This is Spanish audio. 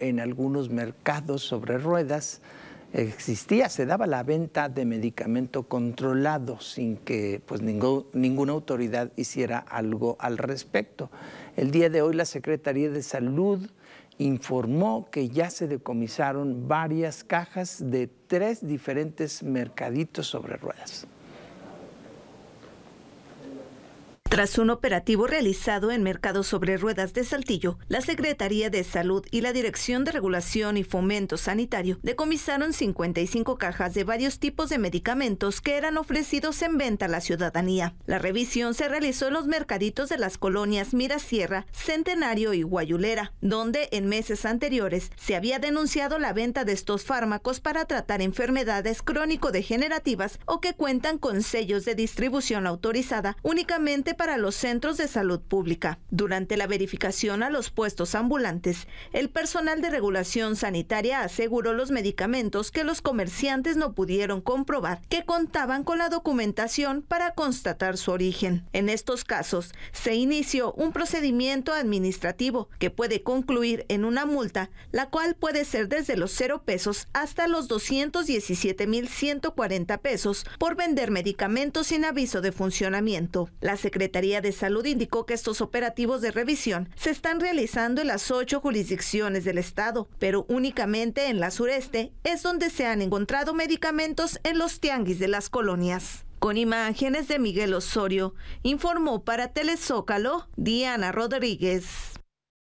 en algunos mercados sobre ruedas existía, se daba la venta de medicamento controlado sin que pues, ninguna autoridad hiciera algo al respecto. El día de hoy la Secretaría de Salud informó que ya se decomisaron varias cajas de tres diferentes mercaditos sobre ruedas. Tras un operativo realizado en Mercado sobre Ruedas de Saltillo, la Secretaría de Salud y la Dirección de Regulación y Fomento Sanitario decomisaron 55 cajas de varios tipos de medicamentos que eran ofrecidos en venta a la ciudadanía. La revisión se realizó en los mercaditos de las colonias Mirasierra, Centenario y Guayulera, donde en meses anteriores se había denunciado la venta de estos fármacos para tratar enfermedades crónico-degenerativas o que cuentan con sellos de distribución autorizada únicamente para a los centros de salud pública. Durante la verificación a los puestos ambulantes, el personal de regulación sanitaria aseguró los medicamentos que los comerciantes no pudieron comprobar que contaban con la documentación para constatar su origen. En estos casos, se inició un procedimiento administrativo que puede concluir en una multa, la cual puede ser desde los 0 pesos hasta los 217.140 pesos por vender medicamentos sin aviso de funcionamiento. La Secretaría Secretaría de Salud indicó que estos operativos de revisión se están realizando en las ocho jurisdicciones del Estado, pero únicamente en la sureste es donde se han encontrado medicamentos en los tianguis de las colonias. Con imágenes de Miguel Osorio, informó para Telezócalo Diana Rodríguez.